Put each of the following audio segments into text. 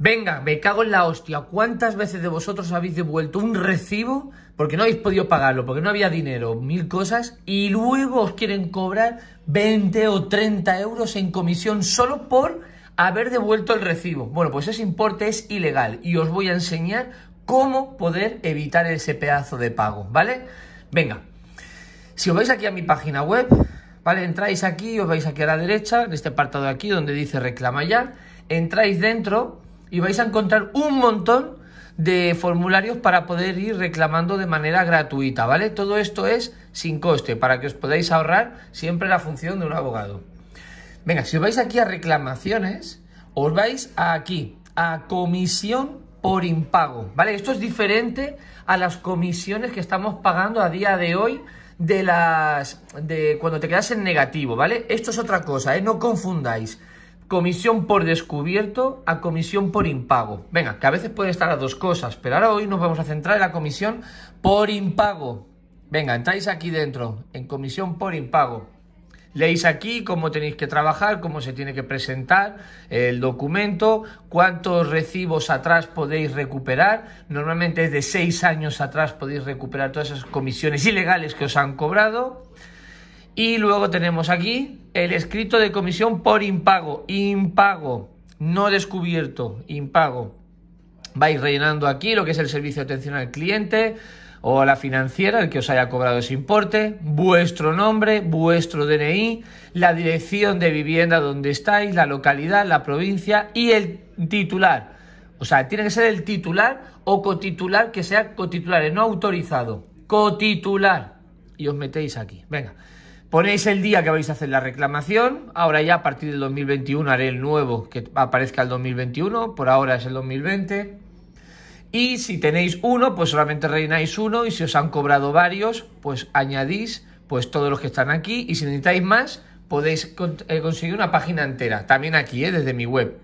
Venga, me cago en la hostia. ¿Cuántas veces de vosotros habéis devuelto un recibo porque no habéis podido pagarlo, porque no había dinero, mil cosas, y luego os quieren cobrar 20 o 30 euros en comisión solo por haber devuelto el recibo? Bueno, pues ese importe es ilegal y os voy a enseñar cómo poder evitar ese pedazo de pago, ¿vale? Venga, si os vais aquí a mi página web, ¿vale? Entráis aquí, os vais aquí a la derecha, en este apartado de aquí donde dice reclama ya, entráis dentro y vais a encontrar un montón de formularios para poder ir reclamando de manera gratuita, ¿vale? Todo esto es sin coste, para que os podáis ahorrar siempre la función de un abogado. Venga, si os vais aquí a reclamaciones, os vais aquí, a comisión por impago, ¿vale? Esto es diferente a las comisiones que estamos pagando a día de hoy de las de cuando te quedas en negativo, ¿vale? Esto es otra cosa, ¿eh? No confundáis comisión por descubierto a comisión por impago. Venga, que a veces puede estar a dos cosas, pero ahora hoy nos vamos a centrar en la comisión por impago. Venga, entráis aquí dentro, en comisión por impago. Leéis aquí cómo tenéis que trabajar, cómo se tiene que presentar el documento, cuántos recibos atrás podéis recuperar. Normalmente es de seis años atrás podéis recuperar todas esas comisiones ilegales que os han cobrado. Y luego tenemos aquí el escrito de comisión por impago, impago, no descubierto, impago. Vais rellenando aquí lo que es el servicio de atención al cliente o a la financiera, el que os haya cobrado ese importe, vuestro nombre, vuestro DNI, la dirección de vivienda donde estáis, la localidad, la provincia y el titular. O sea, tiene que ser el titular o cotitular que sea cotitular, no autorizado. Cotitular. Y os metéis aquí. Venga. Ponéis el día que vais a hacer la reclamación. Ahora ya a partir del 2021 haré el nuevo que aparezca el 2021. Por ahora es el 2020. Y si tenéis uno, pues solamente rellenáis uno. Y si os han cobrado varios, pues añadís pues todos los que están aquí. Y si necesitáis más, podéis eh, conseguir una página entera. También aquí, eh, desde mi web.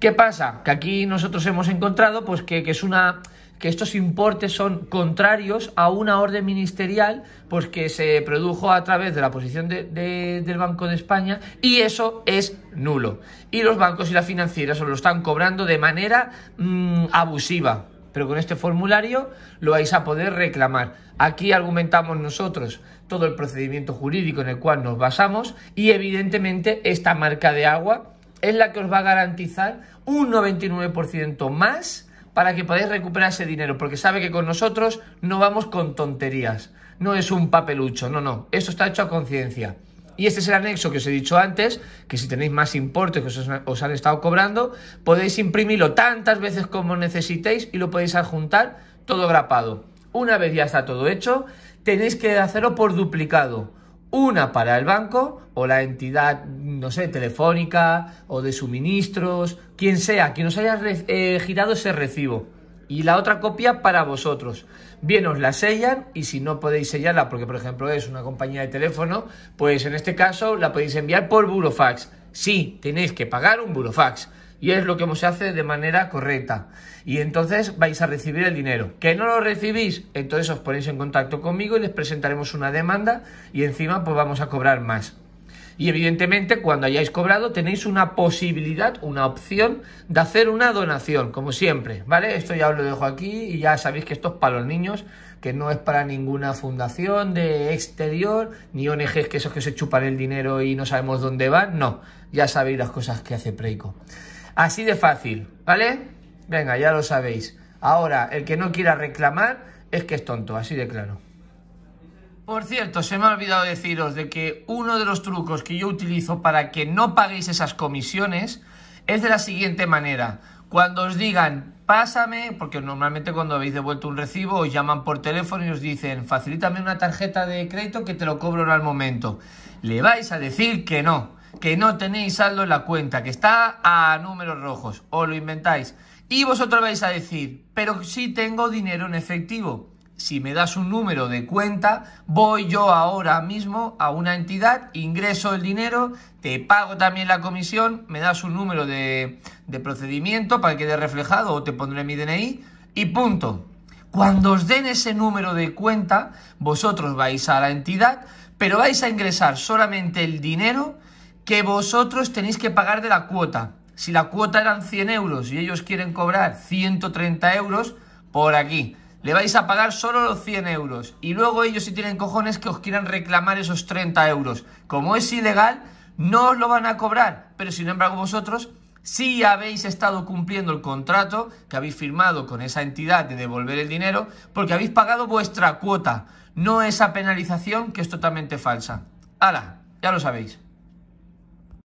¿Qué pasa? Que aquí nosotros hemos encontrado pues que es una que estos importes son contrarios a una orden ministerial pues, que se produjo a través de la posición de, del Banco de España y eso es nulo. Y los bancos y las financieras lo están cobrando de manera mm, abusiva. Pero con este formulario lo vais a poder reclamar. Aquí argumentamos nosotros todo el procedimiento jurídico en el cual nos basamos y evidentemente esta marca de agua es la que os va a garantizar un 99% más para que podáis recuperar ese dinero, porque sabe que con nosotros no vamos con tonterías, no es un papelucho, no, no, esto está hecho a conciencia. Y este es el anexo que os he dicho antes, que si tenéis más importes que os, os han estado cobrando, podéis imprimirlo tantas veces como necesitéis y lo podéis adjuntar todo grapado. Una vez ya está todo hecho, tenéis que hacerlo por duplicado una para el banco o la entidad, no sé, telefónica o de suministros, quien sea, quien os haya eh, girado ese recibo. Y la otra copia para vosotros. Bien, os la sellan y si no podéis sellarla, porque por ejemplo es una compañía de teléfono, pues en este caso la podéis enviar por burofax. Sí, tenéis que pagar un burofax y es lo que se hace de manera correcta. Y entonces vais a recibir el dinero. ¿Que no lo recibís? Entonces os ponéis en contacto conmigo y les presentaremos una demanda y encima pues vamos a cobrar más. Y evidentemente cuando hayáis cobrado tenéis una posibilidad, una opción de hacer una donación, como siempre, ¿vale? Esto ya os lo dejo aquí y ya sabéis que esto es para los niños, que no es para ninguna fundación de exterior, ni ONGs que esos que se chupan el dinero y no sabemos dónde van, no, ya sabéis las cosas que hace Preico. Así de fácil, ¿vale? Venga, ya lo sabéis. Ahora, el que no quiera reclamar es que es tonto, así de claro. Por cierto, se me ha olvidado deciros de que uno de los trucos que yo utilizo para que no paguéis esas comisiones es de la siguiente manera. Cuando os digan, pásame, porque normalmente cuando habéis devuelto un recibo os llaman por teléfono y os dicen, facilítame una tarjeta de crédito que te lo cobro al momento. Le vais a decir que no que no tenéis saldo en la cuenta, que está a números rojos, o lo inventáis, y vosotros vais a decir, pero si tengo dinero en efectivo, si me das un número de cuenta, voy yo ahora mismo a una entidad, ingreso el dinero, te pago también la comisión, me das un número de, de procedimiento para que quede reflejado o te pondré mi DNI y punto. Cuando os den ese número de cuenta, vosotros vais a la entidad, pero vais a ingresar solamente el dinero que vosotros tenéis que pagar de la cuota. Si la cuota eran 100 euros y ellos quieren cobrar 130 euros, por aquí. Le vais a pagar solo los 100 euros. Y luego ellos si tienen cojones que os quieran reclamar esos 30 euros. Como es ilegal, no os lo van a cobrar. Pero sin embargo vosotros si habéis estado cumpliendo el contrato que habéis firmado con esa entidad de devolver el dinero porque habéis pagado vuestra cuota, no esa penalización que es totalmente falsa. ¡Hala! Ya lo sabéis.